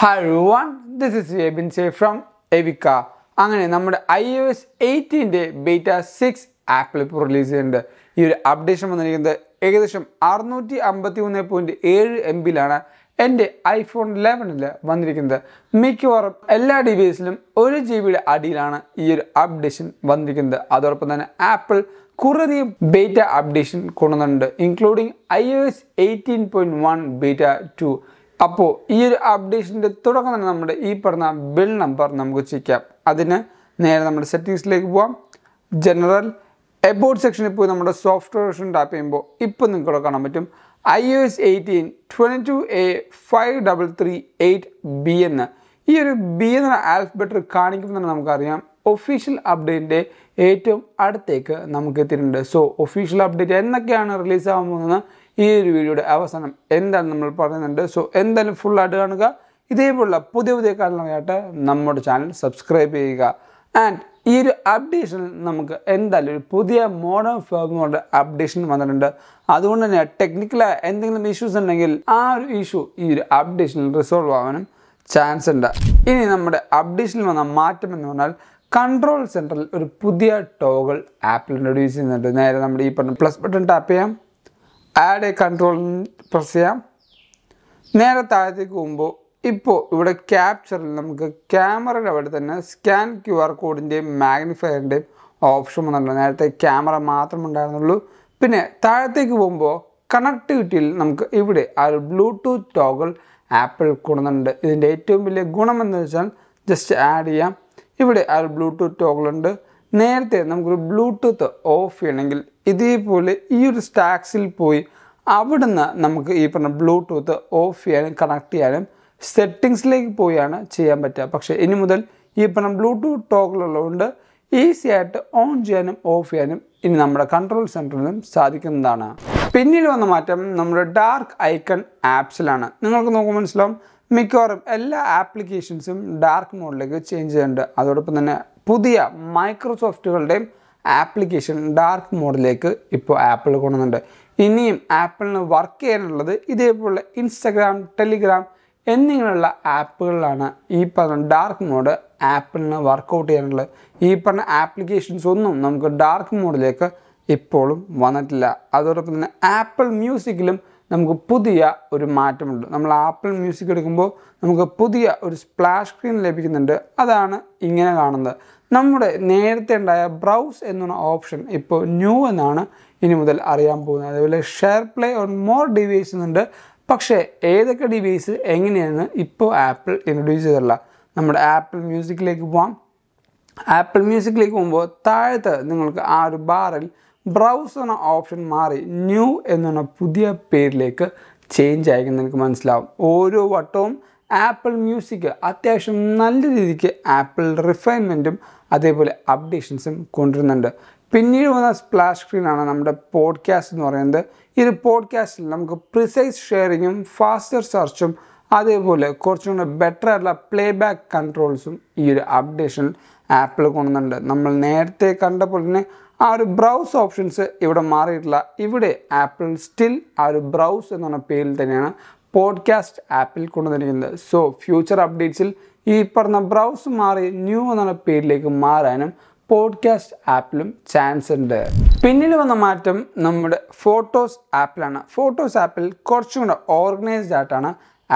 hello one this is Abin സേ from എവിക്ക അങ്ങനെ നമ്മുടെ ഐ ഒ എസ് എയ്റ്റീൻ്റെ ബീറ്റ സിക്സ് ആപ്പിൽ ഇപ്പോൾ റിലീസ് ചെയ്യുന്നുണ്ട് ഈ ഒരു അപ്ഡേഷൻ വന്നിരിക്കുന്നത് ഏകദേശം അറുന്നൂറ്റി അമ്പത്തി മൂന്ന് പോയിൻറ്റ് ഏഴ് എം ബിയിലാണ് എൻ്റെ ഐഫോൺ ലെവനിൽ വന്നിരിക്കുന്നത് മിക്കവാറും എല്ലാ ഡിവൈസിലും ഒരു ജി ബിയുടെ അടിയിലാണ് ഈ ഒരു അപ്ഡേഷൻ വന്നിരിക്കുന്നത് അതോടൊപ്പം തന്നെ ആപ്പിൾ കുറേയധികം ബീറ്റ അപ്ഡേഷൻ കൊണ്ടുവന്നിട്ടുണ്ട് including I O S eighteen point one beta two അപ്പോൾ ഈ ഒരു അപ്ഡേഷൻ്റെ തുടക്കം തന്നെ നമ്മുടെ ഈ പറഞ്ഞ ബിൽ നമ്പർ നമുക്ക് ചെയ്യാം അതിന് നേരെ നമ്മുടെ സെറ്റിങ്സിലേക്ക് പോവാം ജനറൽ എബോർഡ് സെക്ഷനിൽ പോയി നമ്മുടെ സോഫ്റ്റ്വെയർ വെർഷൻ ടാപ്പ് ചെയ്യുമ്പോൾ ഇപ്പം നിങ്ങൾക്ക് കാണാൻ പറ്റും I O S eighteen twenty two A five double three eight B എന്ന് ഈ ഒരു ബി എന്ന ആൽഫബറ്റ് കാണിക്കുമ്പോൾ തന്നെ നമുക്കറിയാം ഒഫീഷ്യൽ അപ്ഡേറ്റിൻ്റെ ഏറ്റവും അടുത്തേക്ക് നമുക്ക് എത്തിയിട്ടുണ്ട് സോ ഒഫീഷ്യൽ അപ്ഡേറ്റ് എന്നൊക്കെയാണ് റിലീസ് ആകുമ്പോൾ ഈ ഒരു വീഡിയോയുടെ അവസാനം എന്താണ് നമ്മൾ പറയുന്നുണ്ട് സോ എന്തായാലും ഫുള്ളായിട്ട് കാണുക ഇതേപോലുള്ള പുതിയ പുതിയ കാര്യങ്ങളായിട്ട് നമ്മുടെ ചാനൽ സബ്സ്ക്രൈബ് ചെയ്യുക ആൻഡ് ഈ ഒരു അപ്ഡേഷനിൽ നമുക്ക് എന്തായാലും ഒരു പുതിയ മോഡേൺ ഫ്ലോഗിനോട് അപ്ഡേഷൻ വന്നിട്ടുണ്ട് അതുകൊണ്ട് തന്നെ ടെക്നിക്കലായ എന്തെങ്കിലും ഇഷ്യൂസ് ഉണ്ടെങ്കിൽ ആ ഒരു ഇഷ്യൂ ഈ ഒരു അപ്ഡേഷനിൽ റിസോൾവ് ആവാനും ചാൻസ് ഉണ്ട് ഇനി നമ്മുടെ അപ്ഡേഷനിൽ വന്ന മാറ്റം എന്ന് പറഞ്ഞാൽ കൺട്രോൾ സെൻറ്ററിൽ ഒരു പുതിയ ടോഗിൾ ആപ്പിൽ ഇൻട്രൊഡ്യൂസ് ചെയ്യുന്നുണ്ട് നേരെ നമ്മുടെ ഈ പറഞ്ഞ പ്ലസ് ബട്ടൺ ടാപ്പ് ചെയ്യാം ആഡ് എ കൺട്രോൾ പ്രസ് ചെയ്യാം നേരെ താഴത്തേക്ക് പോകുമ്പോൾ ഇപ്പോൾ ഇവിടെ ക്യാപ്ചറിൽ നമുക്ക് ക്യാമറയുടെ അവിടെ തന്നെ സ്കാൻ ക്യു ആർ കോഡിൻ്റെയും മാഗ്നിഫയറിൻ്റെയും ഓപ്ഷൻ വന്നിട്ടുണ്ട് നേരത്തെ ക്യാമറ മാത്രം ഉണ്ടായിരുന്നുള്ളൂ പിന്നെ താഴത്തേക്ക് പോകുമ്പോൾ കണക്ടിവിറ്റിയിൽ നമുക്ക് ഇവിടെ ആ ഒരു ബ്ലൂടൂത്ത് ടോഗിൾ ആപ്പിൾ കൊടുക്കുന്നുണ്ട് ഇതിൻ്റെ ഏറ്റവും വലിയ ഗുണമെന്ന് വെച്ചാൽ ജസ്റ്റ് ആഡ് ചെയ്യാം ഇവിടെ ആ ഒരു ബ്ലൂടൂത്ത് ടോഗിൾ ഉണ്ട് നേരത്തെ നമുക്ക് ബ്ലൂടൂത്ത് ഓഫ് ചെയ്യണമെങ്കിൽ ഇതേപോലെ ഈ ഒരു സ്റ്റാക്സിൽ പോയി അവിടുന്ന് നമുക്ക് ഈ പറഞ്ഞ ബ്ലൂടൂത്ത് ഓഫ് ചെയ്യാനും കണക്ട് ചെയ്യാനും സെറ്റിങ്സിലേക്ക് പോയാണ് ചെയ്യാൻ പറ്റുക പക്ഷേ ഇനി മുതൽ ഈ പറഞ്ഞ ബ്ലൂടൂത്ത് ടോക്കിലുള്ളതുകൊണ്ട് ഈസി ആയിട്ട് ഓൺ ചെയ്യാനും ഓഫ് ചെയ്യാനും ഇനി നമ്മുടെ കൺട്രോൾ സെൻറ്ററിൽ നിന്നും സാധിക്കുന്നതാണ് പിന്നീട് വന്ന മാറ്റം നമ്മുടെ ഡാർക്ക് ഐക്കൺ ആപ്സിലാണ് നിങ്ങൾക്ക് നോക്കുമ്പോൾ മനസ്സിലാവും മിക്കവാറും എല്ലാ ആപ്ലിക്കേഷൻസും ഡാർക്ക് മോഡിലേക്ക് ചേഞ്ച് ചെയ്യുന്നുണ്ട് അതോടൊപ്പം തന്നെ പുതിയ മൈക്രോസോഫ്റ്റുകളുടെ ആപ്ലിക്കേഷൻ ഡാർക്ക് മോഡിലേക്ക് ഇപ്പോൾ ആപ്പിൾ കൊണ്ടുവന്നുണ്ട് ഇനിയും ആപ്പിളിന് വർക്ക് ചെയ്യാനുള്ളത് ഇതേപോലെ ഇൻസ്റ്റഗ്രാം ടെലിഗ്രാം എന്നിങ്ങനെയുള്ള ആപ്പുകളിലാണ് ഈ പറഞ്ഞ ഡാർക്ക് മോഡ് ആപ്പിളിന് വർക്കൗട്ട് ചെയ്യാനുള്ളത് ഈ പറഞ്ഞ ആപ്ലിക്കേഷൻസ് ഒന്നും നമുക്ക് ഡാർക്ക് മോഡിലേക്ക് ഇപ്പോഴും വന്നിട്ടില്ല അതോടൊപ്പം തന്നെ ആപ്പിൾ മ്യൂസിക്കിലും നമുക്ക് പുതിയ ഒരു മാറ്റമുണ്ട് നമ്മൾ ആപ്പിൾ മ്യൂസിക് എടുക്കുമ്പോൾ നമുക്ക് പുതിയ ഒരു സ്പ്ലാഷ് സ്ക്രീൻ ലഭിക്കുന്നുണ്ട് അതാണ് ഇങ്ങനെ കാണുന്നത് നമ്മുടെ നേരത്തെ ഉണ്ടായ ബ്രൗസ് എന്നുള്ള ഓപ്ഷൻ ഇപ്പോൾ ന്യൂ എന്നാണ് ഇനി മുതൽ അറിയാൻ പോകുന്നത് അതേപോലെ share play on more device എന്നുണ്ട് പക്ഷേ ഏതൊക്കെ ഡിവൈസ് എങ്ങനെയാണ് ഇപ്പോൾ ആപ്പിൾ ഇൻട്രൊഡ്യൂസ് ചെയ്തല്ല നമ്മുടെ ആപ്പിൾ മ്യൂസിക്കിലേക്ക് പോവാം ആപ്പിൾ മ്യൂസിക്കിലേക്ക് പോകുമ്പോൾ താഴത്ത് നിങ്ങൾക്ക് ആ ഒരു ബാറിൽ ബ്രൗസ് എന്ന ഓപ്ഷൻ മാറി ന്യൂ എന്നുള്ള പുതിയ പേരിലേക്ക് ചേഞ്ച് ആയിരിക്കും നിങ്ങൾക്ക് മനസ്സിലാവും ഓരോ വട്ടവും ആപ്പിൾ മ്യൂസിക് അത്യാവശ്യം നല്ല രീതിക്ക് ആപ്പിൾ റിഫൈൻമെൻറ്റും അതേപോലെ അപ്ഡേഷൻസും കൊണ്ടുവരുന്നുണ്ട് പിന്നീട് വന്ന സ്പ്ലാഷ് സ്ക്രീനാണ് നമ്മുടെ പോഡ്കാസ്റ്റ് എന്ന് പറയുന്നത് ഈ പോഡ്കാസ്റ്റിൽ നമുക്ക് പ്രിസൈസ് ഷെയറിങ്ങും ഫാസ്റ്റർ സെർച്ചും അതേപോലെ കുറച്ചും കൂടെ ബെറ്റർ ആയിട്ടുള്ള പ്ലേ ബാക്ക് കൺട്രോൾസും ഈ ഒരു അപ്ഡേഷൻ ആപ്പിൾ കൊണ്ടുവന്നുണ്ട് നമ്മൾ നേരത്തെ കണ്ടപ്പോൾ തന്നെ ആ ഒരു ബ്രൗസ് ഓപ്ഷൻസ് ഇവിടെ മാറിയിട്ടില്ല ഇവിടെ ആപ്പിൾ സ്റ്റിൽ ആ ഒരു ബ്രൗസ് എന്ന് പറഞ്ഞ പേരിൽ തന്നെയാണ് പോഡ്കാസ്റ്റ് ആപ്പിൽ കൊണ്ടുവന്നിരിക്കുന്നത് സോ ഫ്യൂച്ചർ അപ്ഡേറ്റ്സിൽ ഈ പറഞ്ഞ ബ്രൗസ് മാറി ന്യൂ എന്നുള്ള പേരിലേക്ക് മാറാനും പോഡ്കാസ്റ്റ് ആപ്പിലും ചാൻസ് ഉണ്ട് പിന്നിൽ വന്ന മാറ്റം നമ്മുടെ ഫോട്ടോസ് ആപ്പിലാണ് ഫോട്ടോസ് ആപ്പിൽ കുറച്ചും കൂടെ ഓർഗനൈസ്ഡ് ആയിട്ടാണ്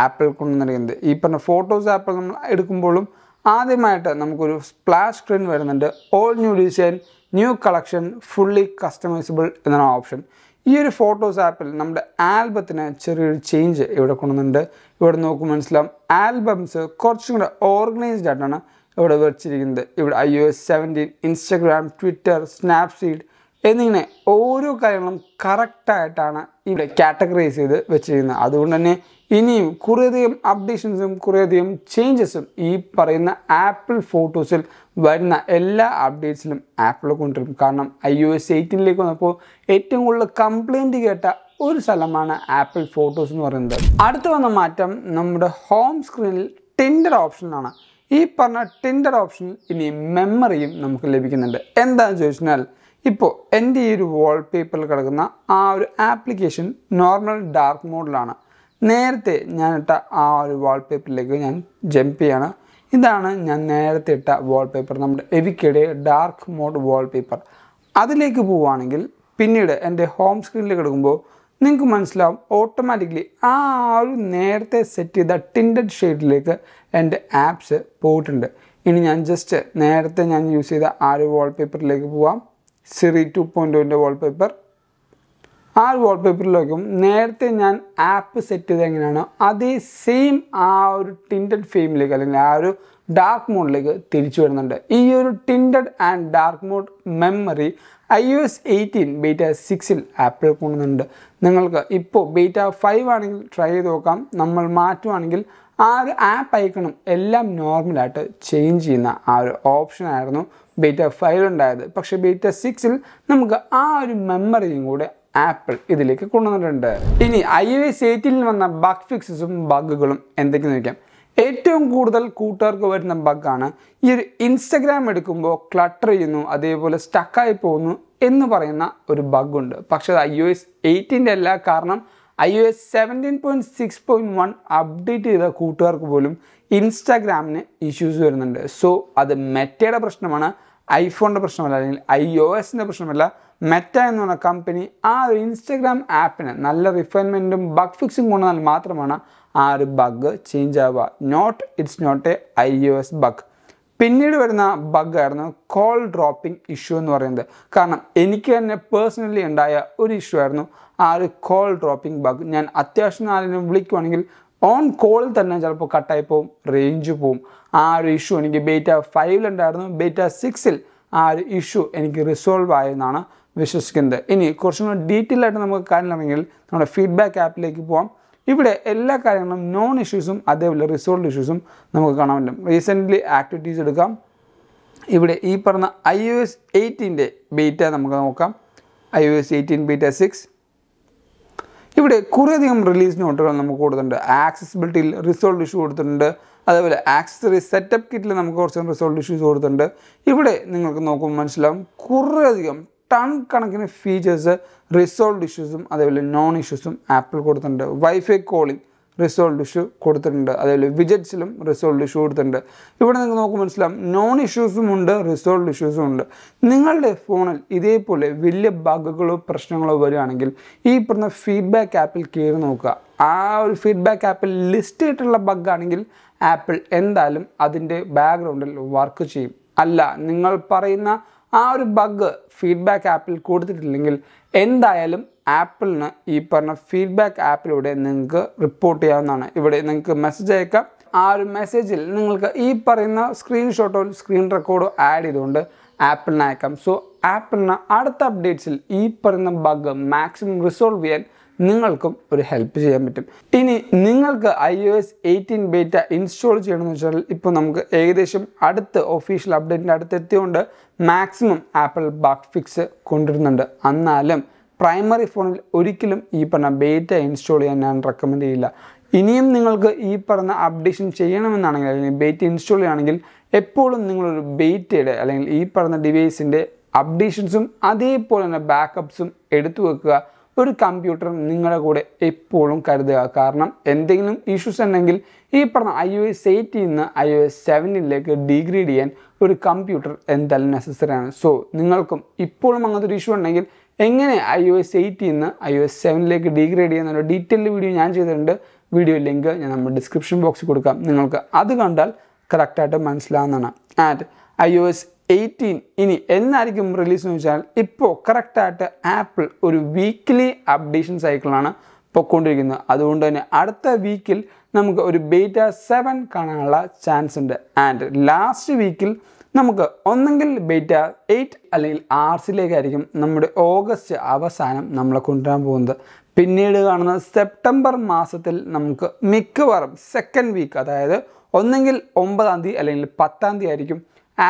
ആപ്പിൾ കൊണ്ടുവന്നിരിക്കുന്നത് ഈ പറഞ്ഞ ഫോട്ടോസ് ആപ്പിൽ നമ്മൾ എടുക്കുമ്പോഴും ആദ്യമായിട്ട് നമുക്കൊരു സ്പ്ലാഷ് സ്ക്രീൻ വരുന്നുണ്ട് all new design new collection fully customisable എന്നാണ് ഓപ്ഷൻ ഈ ഒരു ഫോട്ടോസ് ആപ്പിൽ നമ്മുടെ ആൽബത്തിന് ചെറിയൊരു ചേഞ്ച് ഇവിടെ കൊണ്ടുവന്നുണ്ട് ഇവിടെ നോക്കുമ്പോൾ മനസ്സിലാവും ആൽബംസ് കുറച്ചും കൂടെ ഓർഗനൈസ്ഡ് ആയിട്ടാണ് ഇവിടെ വെച്ചിരിക്കുന്നത് ഇവിടെ I O S seventeen Instagram Twitter Snapseed എന്നിങ്ങനെ ഓരോ കാര്യങ്ങളും കറക്റ്റായിട്ടാണ് ഇവിടെ കാറ്റഗറൈസ് ചെയ്ത് വെച്ചിരിക്കുന്നത് അതുകൊണ്ട് തന്നെ ഇനിയും കുറേയധികം അപ്ഡേഷൻസും കുറേയധികം ചേഞ്ചസും ഈ പറയുന്ന ആപ്പിൾ ഫോട്ടോസിൽ വരുന്ന എല്ലാ അപ്ഡേറ്റ്സിലും ആപ്പിൾ കൊണ്ടുവരും കാരണം ഐ ഒ എസ് എയ്റ്റീനിലേക്ക് വന്നപ്പോൾ ഏറ്റവും കൂടുതൽ കംപ്ലൈൻറ്റ് കേട്ട ഒരു സ്ഥലമാണ് ആപ്പിൾ ഫോട്ടോസ് എന്ന് പറയുന്നത് അടുത്ത വന്ന മാറ്റം നമ്മുടെ ഹോം സ്ക്രീനിൽ ടെൻഡർ ഓപ്ഷനാണ് ഈ പറഞ്ഞ ടെൻഡർ ഓപ്ഷൻ ഇനി മെമ്മറിയും നമുക്ക് ലഭിക്കുന്നുണ്ട് എന്താണെന്ന് ചോദിച്ചാൽ ഇപ്പോൾ എൻ്റെ ഈ ഒരു വാൾപേപ്പറിൽ കിടക്കുന്ന ആ ഒരു ആപ്ലിക്കേഷൻ നോർമൽ ഡാർക്ക് മോഡിലാണ് നേരത്തെ ഞാൻ ഇട്ട ആ ഒരു വാൾപേപ്പറിലേക്ക് ഞാൻ ജമ്പ് ചെയ്യാണ് ഇതാണ് ഞാൻ നേരത്തെ ഇട്ട വാൾപേപ്പർ നമ്മുടെ എവിക്കയുടെ ഡാർക്ക് മോഡ് വാൾപേപ്പർ അതിലേക്ക് പോവുകയാണെങ്കിൽ പിന്നീട് എൻ്റെ ഹോം സ്ക്രീനിൽ കിടക്കുമ്പോൾ നിങ്ങൾക്ക് മനസ്സിലാവും ഓട്ടോമാറ്റിക്കലി ആ ഒരു നേരത്തെ സെറ്റ് ചെയ്ത ടിൻഡഡ് ഷെയ്ഡിലേക്ക് എൻ്റെ ആപ്സ് പോയിട്ടുണ്ട് ഇനി ഞാൻ ജസ്റ്റ് നേരത്തെ ഞാൻ യൂസ് ചെയ്ത ആ ഒരു വാൾപേപ്പറിലേക്ക് പോവാം സിറി ടു പോയിൻറ്റ് ടുവിൻ്റെ വാൾപേപ്പർ ആ വാൾപേപ്പറിലേക്കും നേരത്തെ ഞാൻ ആപ്പ് സെറ്റ് ചെയ്ത് എങ്ങനെയാണോ അതേ സെയിം ആ ഒരു ടിൻറ്റഡ് ഫെയിമിലേക്ക് അല്ലെങ്കിൽ ആ ഒരു ഡാർക്ക് മോഡിലേക്ക് തിരിച്ചു വരുന്നുണ്ട് ഈ ഒരു tinted and dark mode memory I U S eighteen beta സിക്സിൽ ആപ്പിൾ കൊണ്ടുവന്നിട്ടുണ്ട് നിങ്ങൾക്ക് ഇപ്പോൾ ബീറ്റ ഫൈവ് ആണെങ്കിൽ ട്രൈ ചെയ്ത് നോക്കാം നമ്മൾ മാറ്റുവാണെങ്കിൽ ആ ഒരു ആപ്പ് അയക്കണം എല്ലാം നോർമലായിട്ട് ചേഞ്ച് ചെയ്യുന്ന ആ ഒരു ഓപ്ഷൻ ആയിരുന്നു ബീറ്റ ഫൈവിലുണ്ടായത് പക്ഷേ ബീറ്റ സിക്സിൽ നമുക്ക് ആ ഒരു മെമ്മറിയും കൂടെ ആപ്പിൾ ഇതിലേക്ക് കൊണ്ടുവന്നിട്ടുണ്ട് ഇനി ഐ ഒ എസ് എയ്റ്റീനിൽ വന്ന ബഗ് ഫിക്സസും ബഗ്ഗുകളും എന്തൊക്കെയെന്ന് നോക്കാം ഏറ്റവും കൂടുതൽ കൂട്ടുകാർക്ക് വരുന്ന ബഗ്ഗാണ് ഈ ഒരു ഇൻസ്റ്റഗ്രാം എടുക്കുമ്പോൾ ക്ലട്ടർ ചെയ്യുന്നു അതേപോലെ സ്റ്റക്കായി പോകുന്നു എന്ന് പറയുന്ന ഒരു ബഗ്ഗുണ്ട് പക്ഷേ അത് ഐ ഒ എസ് എയ്റ്റിൻ്റെ അല്ല കാരണം I O S seventeen point six point one update ചെയ്ത കൂട്ടുകാർക്ക് പോലും ഇൻസ്റ്റാഗ്രാമിന് ഇഷ്യൂസ് വരുന്നുണ്ട് സോ അത് മെറ്റയുടെ പ്രശ്നമാണ് ഐഫോണിൻ്റെ പ്രശ്നമല്ല അല്ലെങ്കിൽ ഐ ഒ എസിൻ്റെ പ്രശ്നമല്ല മെറ്റ എന്ന് പറഞ്ഞ കമ്പനി ആ ഒരു ഇൻസ്റ്റഗ്രാം ആപ്പിന് നല്ല റിഫൈൻമെൻറ്റും ബഗ് ഫിക്സും കൊണ്ടുവന്നാൽ മാത്രമാണ് ആ ഒരു ബഗ് ചേഞ്ച് ആവുക not it's not a I U S bug പിന്നീട് വരുന്ന ബഗ്ഗായിരുന്നു കോൾ ഡ്രോപ്പിംഗ് ഇഷ്യൂ എന്ന് പറയുന്നത് കാരണം എനിക്ക് തന്നെ പേഴ്സണലി ഉണ്ടായ ഒരു ഇഷ്യൂ ആയിരുന്നു ആ ഒരു കോൾ ഡ്രോപ്പിംഗ് ബഗ് ഞാൻ അത്യാവശ്യം ആരെങ്കിലും വിളിക്കുവാണെങ്കിൽ ഓൺ കോളിൽ തന്നെ ചിലപ്പോൾ കട്ടായി പോവും റേഞ്ച് പോവും ആ ഒരു ഇഷ്യൂ എനിക്ക് ബേറ്റ ഫൈവിലുണ്ടായിരുന്നു ബേറ്റ സിക്സിൽ ആ ഒരു ഇഷ്യൂ എനിക്ക് റിസോൾവ് ആയെന്നാണ് വിശ്വസിക്കുന്നത് ഇനി കുറച്ചും കൂടി ഡീറ്റെയിൽ ആയിട്ട് നമുക്ക് കാര്യമില്ലെങ്കിൽ നമ്മുടെ ഫീഡ്ബാക്ക് ആപ്പിലേക്ക് പോകാം ഇവിടെ എല്ലാ കാര്യങ്ങളും നോൺ ഇഷ്യൂസും അതേപോലെ റിസോൾട്ട് ഇഷ്യൂസും നമുക്ക് കാണാൻ പറ്റും റീസെൻ്റ്ലി ആക്ടിവിറ്റീസ് എടുക്കാം ഇവിടെ ഈ പറഞ്ഞ ഐ ഒ എസ് എയ്റ്റീൻ്റെ ബീറ്റ നമുക്ക് നോക്കാം I O S eighteen beta six ഇവിടെ കുറേയധികം റിലീസ് നോട്ടുകൾ നമുക്ക് കൊടുത്തിട്ടുണ്ട് ആക്സസിബിലിറ്റിയിൽ റിസോൾട്ട് ഇഷ്യൂ കൊടുത്തിട്ടുണ്ട് അതേപോലെ ആക്സസറി സെറ്റപ്പ് കിറ്റിൽ നമുക്ക് കുറച്ച് റിസോൾട്ട് ഇഷ്യൂസ് കൊടുത്തിട്ടുണ്ട് ഇവിടെ നിങ്ങൾക്ക് നോക്കുമ്പോൾ മനസ്സിലാവും കുറേയധികം ടൺ കണക്കിന് ഫീച്ചേഴ്സ് റിസോൾവ് ഇഷ്യൂസും അതേപോലെ നോൺ ഇഷ്യൂസും ആപ്പിൾ കൊടുത്തിട്ടുണ്ട് വൈഫൈ കോളിംഗ് റിസോൾവ് ഇഷ്യൂ കൊടുത്തിട്ടുണ്ട് അതേപോലെ വിജറ്റ്സിലും റിസോൾവ് ഇഷ്യൂ കൊടുത്തിട്ടുണ്ട് ഇവിടെ നിങ്ങൾക്ക് നോക്കുമ്പോൾ മനസ്സിലാവും നോൺ ഇഷ്യൂസും ഉണ്ട് റിസോൾവ് ഇഷ്യൂസും ഉണ്ട് നിങ്ങളുടെ ഫോണിൽ ഇതേപോലെ വലിയ ബഗുകളോ പ്രശ്നങ്ങളോ വരികയാണെങ്കിൽ ഈ പറഞ്ഞ ഫീഡ്ബാക്ക് ആപ്പിൽ കയറി നോക്കുക ആ ഒരു ഫീഡ്ബാക്ക് ആപ്പിൽ ലിസ്റ്റ് ചെയ്തിട്ടുള്ള ബഗ്ഗാണെങ്കിൽ ആപ്പിൾ എന്തായാലും അതിൻ്റെ ബാക്ക്ഗ്രൗണ്ടിൽ വർക്ക് ചെയ്യും അല്ല നിങ്ങൾ പറയുന്ന ആ ഒരു ബഗ് ഫീഡ്ബാക്ക് ആപ്പിൽ കൊടുത്തിട്ടില്ലെങ്കിൽ എന്തായാലും ആപ്പിളിന് ഈ പറഞ്ഞ ഫീഡ്ബാക്ക് ആപ്പിലൂടെ നിങ്ങൾക്ക് റിപ്പോർട്ട് ചെയ്യാവുന്നതാണ് ഇവിടെ നിങ്ങൾക്ക് മെസ്സേജ് അയക്കാം ആ ഒരു മെസ്സേജിൽ നിങ്ങൾക്ക് ഈ പറയുന്ന സ്ക്രീൻഷോട്ടോ സ്ക്രീൻ റെക്കോർഡോ ആഡ് ചെയ്തുകൊണ്ട് ആപ്പിളിന് അയക്കാം സോ ആപ്പിളിന് അടുത്ത അപ്ഡേറ്റ്സിൽ ഈ പറയുന്ന ബഗ് മാക്സിമം റിസോൾവ് ചെയ്യാൻ നിങ്ങൾക്കും ഒരു ഹെൽപ്പ് ചെയ്യാൻ പറ്റും ഇനി നിങ്ങൾക്ക് I O S eighteen beta install ചെയ്യണമെന്ന് വെച്ചാൽ ഇപ്പോൾ നമുക്ക് ഏകദേശം അടുത്ത് ഒഫീഷ്യൽ അപ്ഡേറ്റിൻ്റെ അടുത്തെത്തിയുകൊണ്ട് മാക്സിമം ആപ്പിൾ ബഗ് ഫിക്സ് കൊണ്ടുവരുന്നുണ്ട് എന്നാലും പ്രൈമറി ഫോണിൽ ഒരിക്കലും ഈ പറഞ്ഞ ബേറ്റ ഇൻസ്റ്റാൾ ചെയ്യാൻ ഞാൻ റെക്കമെൻഡ് ചെയ്യില്ല ഇനിയും നിങ്ങൾക്ക് ഈ പറഞ്ഞ അപ്ഡേഷൻ ചെയ്യണമെന്നാണെങ്കിൽ അല്ലെങ്കിൽ ബേറ്റ ഇൻസ്റ്റാൾ ചെയ്യുകയാണെങ്കിൽ എപ്പോഴും നിങ്ങളൊരു ബേറ്റയുടെ അല്ലെങ്കിൽ ഈ പറഞ്ഞ ഡിവൈസിൻ്റെ അപ്ഡേഷൻസും അതേപോലെ തന്നെ ബാക്കപ്സും എടുത്തു വെക്കുക ഒരു കമ്പ്യൂട്ടർ നിങ്ങളുടെ കൂടെ എപ്പോഴും കരുതുക കാരണം എന്തെങ്കിലും ഇഷ്യൂസ് ഉണ്ടെങ്കിൽ ഈ പറഞ്ഞ ഐ ഒ എസ് എയ്റ്റിൽ നിന്ന് ഐ ഒ എസ് സെവനിലേക്ക് ഡിഗ്രേഡ് ചെയ്യാൻ ഒരു കമ്പ്യൂട്ടർ എന്തായാലും നെസസറി ആണ് സോ നിങ്ങൾക്കും ഇപ്പോഴും അങ്ങനത്തെ ഒരു ഇഷ്യൂ ഉണ്ടെങ്കിൽ എങ്ങനെ ഐ ഒ എസ് എയ്റ്റിൽ നിന്ന് ഐ ഒ എസ് സെവനിലേക്ക് ഡിഗ്രേഡ് ചെയ്യുന്ന ഡീറ്റെയിൽഡ് വീഡിയോ ഞാൻ ചെയ്തിട്ടുണ്ട് വീഡിയോ ലിങ്ക് ഞാൻ നമ്മുടെ ഡിസ്ക്രിപ്ഷൻ ബോക്സിൽ കൊടുക്കാം നിങ്ങൾക്ക് അത് കണ്ടാൽ കറക്റ്റായിട്ട് മനസ്സിലാവുന്നതാണ് and I O S eighteen ഇനി എന്നായിരിക്കും റിലീസ് എന്ന് വെച്ചാൽ ഇപ്പോൾ കറക്റ്റായിട്ട് ആപ്പിൾ ഒരു വീക്ക്ലി അപ്ഡേഷൻ സൈക്കിളാണ് പൊക്കൊണ്ടിരിക്കുന്നത് അതുകൊണ്ട് തന്നെ അടുത്ത വീക്കിൽ നമുക്ക് ഒരു ബീറ്റ സെവൻ കാണാനുള്ള ചാൻസ് ഉണ്ട് ആൻഡ് ലാസ്റ്റ് വീക്കിൽ നമുക്ക് ഒന്നെങ്കിൽ ബീറ്റ എയ്റ്റ് അല്ലെങ്കിൽ ആർസിലേക്കായിരിക്കും നമ്മുടെ ഓഗസ്റ്റ് അവസാനം നമ്മളെ കൊണ്ടുവരാൻ പോകുന്നത് പിന്നീട് കാണുന്ന സെപ്റ്റംബർ മാസത്തിൽ നമുക്ക് മിക്കവാറും സെക്കൻഡ് വീക്ക് അതായത് ഒന്നെങ്കിൽ ഒമ്പതാം തീയതി അല്ലെങ്കിൽ പത്താം തീയതി ആയിരിക്കും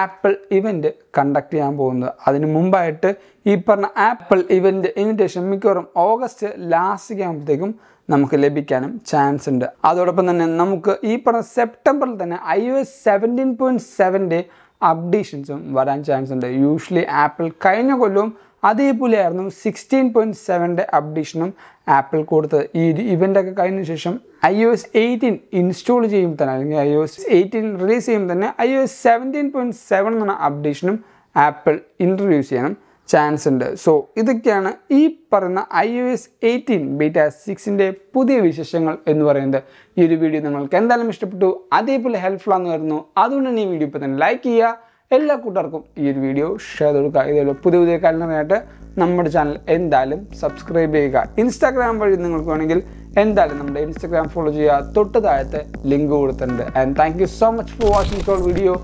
ആപ്പിൾ ഇവൻ്റ് കണ്ടക്ട് ചെയ്യാൻ പോകുന്നത് അതിനു മുമ്പായിട്ട് ഈ പറഞ്ഞ ആപ്പിൾ ഇവൻ്റ് ഇൻവിറ്റേഷൻ മിക്കവാറും ഓഗസ്റ്റ് ലാസ്റ്റ് ആകുമ്പോഴത്തേക്കും നമുക്ക് ലഭിക്കാനും ചാൻസ് ഉണ്ട് അതോടൊപ്പം തന്നെ നമുക്ക് ഈ പറഞ്ഞ സെപ്റ്റംബറിൽ തന്നെ I O S seventeen point സെവൻ്റെ അപ്ഡേഷൻസും വരാൻ ചാൻസ് ഉണ്ട് യൂഷ്വലി ആപ്പിൾ കഴിഞ്ഞ കൊല്ലവും അതേപോലെയായിരുന്നു സിക്സ്റ്റീൻ പോയിൻറ്റ് സെവൻ്റെ അപ്ഡേഷനും ആപ്പിൾ കൊടുത്ത് ഈ ഇവൻ്റ് ഒക്കെ കഴിഞ്ഞ ശേഷം I O S eighteen install ചെയ്യുമ്പോൾ തന്നെ അല്ലെങ്കിൽ I O S eighteen release ചെയ്യുമ്പോൾ തന്നെ I O S seventeen point seven എന്ന അപ്ഡേഷനും ആപ്പിൾ ഇൻട്രൊഡ്യൂസ് ചെയ്യണം ചാൻസ് ഉണ്ട് സോ ഇതൊക്കെയാണ് ഈ പറയുന്ന I O S eighteen beta സിക്സിൻ്റെ പുതിയ വിശേഷങ്ങൾ എന്ന് പറയുന്നത് ഈ ഒരു വീഡിയോ നിങ്ങൾക്ക് എന്തായാലും ഇഷ്ടപ്പെട്ടു അതേപോലെ ഹെൽപ്ഫുൾ ആണെന്ന് വരുന്നു അതുകൊണ്ട് തന്നെ ഈ വീഡിയോ ഇപ്പോൾ തന്നെ ലൈക്ക് ചെയ്യുക എല്ലാ കൂട്ടർക്കും ഈ ഒരു വീഡിയോ ഷെയർ കൊടുക്കുക ഇതേപോലെ പുതിയ പുതിയ കാര്യങ്ങളായിട്ട് നമ്മുടെ ചാനൽ എന്തായാലും സബ്സ്ക്രൈബ് ചെയ്യുക ഇൻസ്റ്റാഗ്രാം വഴി നിങ്ങൾക്ക് വേണമെങ്കിൽ എന്തായാലും നമ്മുടെ ഇൻസ്റ്റാഗ്രാം ഫോളോ ചെയ്യുക തൊട്ട് താഴത്തെ ലിങ്ക് കൊടുത്തിട്ടുണ്ട് and thank you so much for watching for video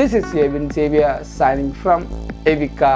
this is സേവിൻ സേവിയ സൈനിങ് ഫ്രം എവിക്ക